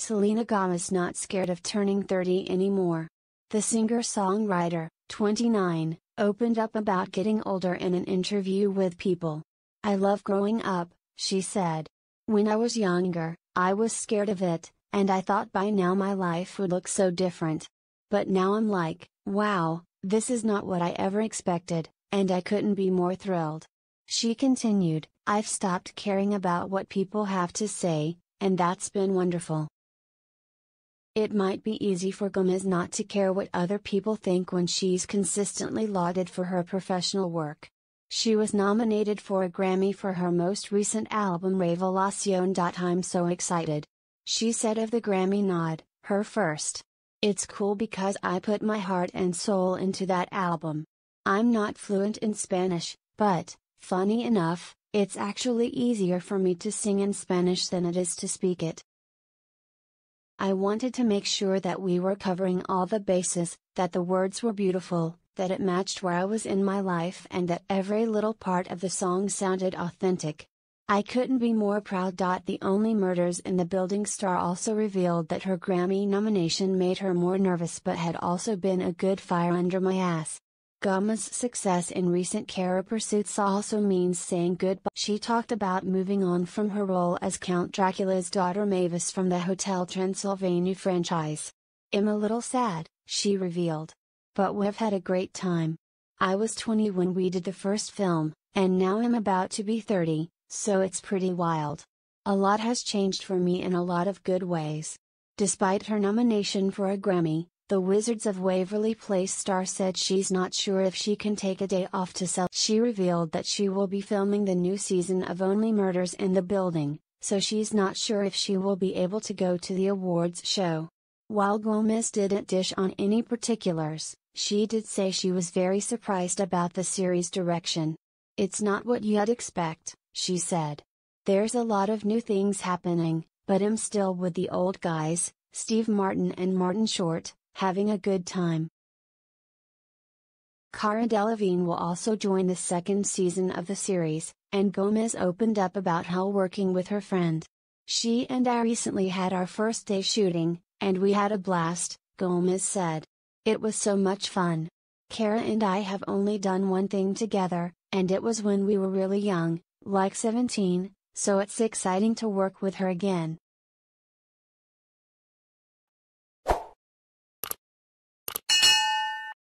Selena Gomez not scared of turning 30 anymore. The singer-songwriter, 29, opened up about getting older in an interview with People. I love growing up, she said. When I was younger, I was scared of it, and I thought by now my life would look so different. But now I'm like, wow, this is not what I ever expected, and I couldn't be more thrilled. She continued, I've stopped caring about what people have to say, and that's been wonderful. It might be easy for Gomez not to care what other people think when she's consistently lauded for her professional work. She was nominated for a Grammy for her most recent album Revelacion. I'm so excited. She said of the Grammy nod, her first. It's cool because I put my heart and soul into that album. I'm not fluent in Spanish, but, funny enough, it's actually easier for me to sing in Spanish than it is to speak it. I wanted to make sure that we were covering all the bases, that the words were beautiful, that it matched where I was in my life, and that every little part of the song sounded authentic. I couldn't be more proud. The Only Murders in the Building star also revealed that her Grammy nomination made her more nervous but had also been a good fire under my ass. Gama's success in recent career pursuits also means saying goodbye. She talked about moving on from her role as Count Dracula's daughter Mavis from the Hotel Transylvania franchise. I'm a little sad, she revealed. But we've had a great time. I was 20 when we did the first film, and now I'm about to be 30, so it's pretty wild. A lot has changed for me in a lot of good ways. Despite her nomination for a Grammy, the Wizards of Waverly Place star said she's not sure if she can take a day off to sell. She revealed that she will be filming the new season of Only Murders in the Building, so she's not sure if she will be able to go to the awards show. While Gomez didn't dish on any particulars, she did say she was very surprised about the series' direction. It's not what you'd expect, she said. There's a lot of new things happening, but I'm still with the old guys, Steve Martin and Martin Short, having a good time. Cara Delevingne will also join the second season of the series, and Gomez opened up about how working with her friend. She and I recently had our first day shooting, and we had a blast, Gomez said. It was so much fun. Cara and I have only done one thing together, and it was when we were really young, like 17, so it's exciting to work with her again.